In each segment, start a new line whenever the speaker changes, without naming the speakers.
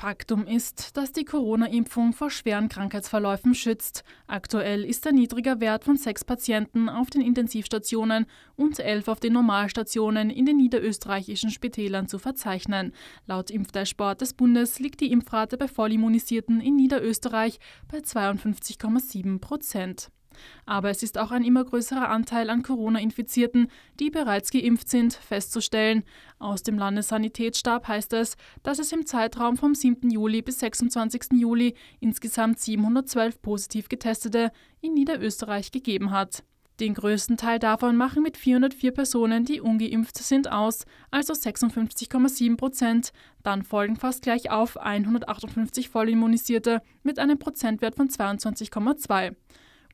Faktum ist, dass die Corona-Impfung vor schweren Krankheitsverläufen schützt. Aktuell ist ein niedriger Wert von sechs Patienten auf den Intensivstationen und elf auf den Normalstationen in den niederösterreichischen Spitälern zu verzeichnen. Laut Impfdashboard des Bundes liegt die Impfrate bei Vollimmunisierten in Niederösterreich bei 52,7 Prozent. Aber es ist auch ein immer größerer Anteil an Corona-Infizierten, die bereits geimpft sind, festzustellen. Aus dem Landessanitätsstab heißt es, dass es im Zeitraum vom 7. Juli bis 26. Juli insgesamt 712 positiv Getestete in Niederösterreich gegeben hat. Den größten Teil davon machen mit 404 Personen, die ungeimpft sind, aus, also 56,7 Prozent. Dann folgen fast gleich auf 158 Vollimmunisierte mit einem Prozentwert von 22,2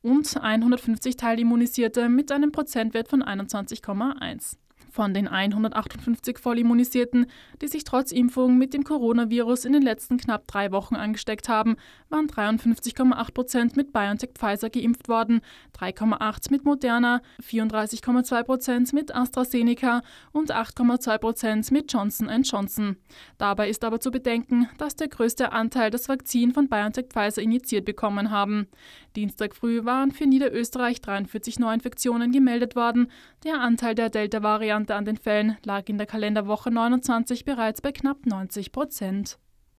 und 150 Teilimmunisierte mit einem Prozentwert von 21,1. Von den 158 Vollimmunisierten, die sich trotz Impfung mit dem Coronavirus in den letzten knapp drei Wochen angesteckt haben, waren 53,8 Prozent mit BioNTech-Pfizer geimpft worden, 3,8 mit Moderna, 34,2 Prozent mit AstraZeneca und 8,2 Prozent mit Johnson Johnson. Dabei ist aber zu bedenken, dass der größte Anteil das Vakzin von BioNTech-Pfizer injiziert bekommen haben. Dienstag früh waren für Niederösterreich 43 Neuinfektionen gemeldet worden. Der Anteil der Delta-Variante Prozent an den Fällen lag in der Kalenderwoche 29 bereits bei knapp 90 Prozent.